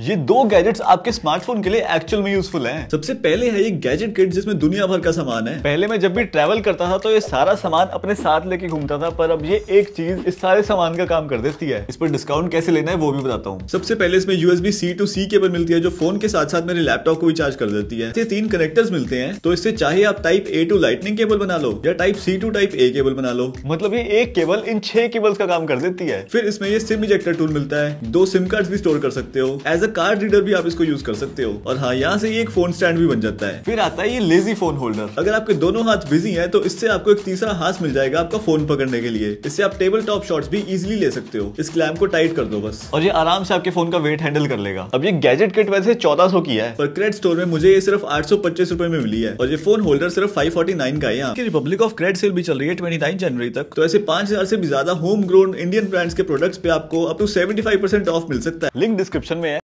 ये दो गैजेट्स आपके स्मार्टफोन के लिए एक्चुअल में यूजफुल हैं। सबसे पहले है ये गैजेट किट जिसमें दुनिया भर का सामान है पहले मैं जब भी ट्रैवल करता था तो ये सारा सामान अपने साथ लेके घूमता था पर अब ये एक चीज इस सारे सामान का काम कर देती है इस पर डिस्काउंट कैसे लेना है वो भी बताता हूँ सबसे पहले इसमें USB C to C cable मिलती है जो फोन के साथ साथ मेरे लैपटॉप को भी चार्ज कर देती है तीन कनेक्टर्स मिलते हैं तो इससे चाहे आप type A to lightning cable बना लो या type C to type A cable बना लो मतलब ये एक केबल इन छह केबल्स का काम कर देती है फिर इसमें ये सिम इजेक्टर टूल मिलता है दो सिम कार्ड भी स्टोर कर सकते हो एज अ कार्ड रीडर भी आप इसको यूज कर सकते हो और हाँ यहाँ से ये एक फोन स्टैंड भी बन जाता है फिर आता है ये लेजी फोन होल्डर अगर आपके दोनों हाथ बिजी है तो इससे आपको एक तीसरा हाथ मिल जाएगा आपका फोन पकड़ने के लिए इससे आप टेबल टॉप शॉर्ट भी इजिली ले सकते हो इस क्लैम को टाइट कर दो बस और ये आराम से आपके फोन का वेट हैंडल कर लेगा अब ये गैजेट किट वैसे चौदह सौ की है पर क्रेड स्टोर में मुझे ये सिर्फ आठ सौ पच्चीस रूपए में मिली है और ये फोन होल्डर सिर्फ फाइव फोर्टी नाइन का है यहाँ रिपब्लिक ऑफ क्रेड सेल भी चल रही है ट्वेंटी नाइन जनवरी तक तो ऐसे पांच हजार से भी ज्यादा होम ग्रोन इंडियन ब्रांड्स के प्रोडक्ट्स पे आपको up to seventy five percent off मिल सकता है लिंक डिस्क्रिप्शन में है